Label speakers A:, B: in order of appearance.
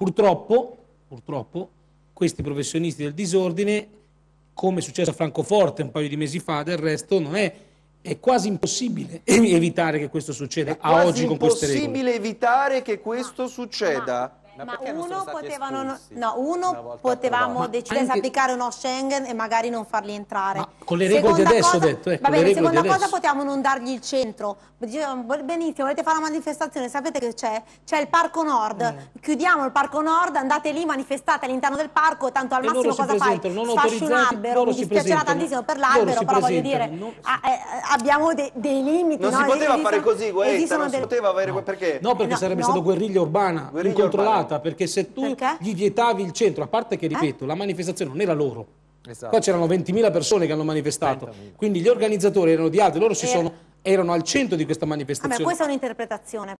A: Purtroppo, purtroppo questi professionisti del disordine, come è successo a Francoforte un paio di mesi fa, del resto non è è quasi impossibile evitare
B: che questo succeda è a oggi con queste regole. È impossibile evitare che questo succeda. Ma,
C: ma uno, potevano, no, uno potevamo decidere anche... se applicare o no Schengen e magari non farli entrare. Ma con le regole seconda ecco, di adesso cosa, ho detto. Eh, va bene, seconda cosa potevamo non dargli il centro. benissimo, volete fare una manifestazione, sapete che c'è? C'è il Parco Nord. Mm. Chiudiamo il Parco Nord, andate lì, manifestate all'interno del parco, tanto al e massimo cosa fai? Sfasci un albero, mi dispiacerà tantissimo per l'albero, però voglio dire, non... a, eh, abbiamo de, dei limiti. Non no? si poteva
A: esistono, fare così, Guaetta, non si poteva avere... Perché? No, perché sarebbe stata guerriglia urbana, incontrollata vietata perché se tu perché? gli vietavi il centro, a parte che ripeto, eh? la manifestazione non era loro.
D: Esatto. Qua c'erano
A: 20.000 persone che hanno manifestato, 20 quindi gli organizzatori erano di altri, loro si e... Eh. sono, erano al centro di questa manifestazione. ma questa è
C: un'interpretazione.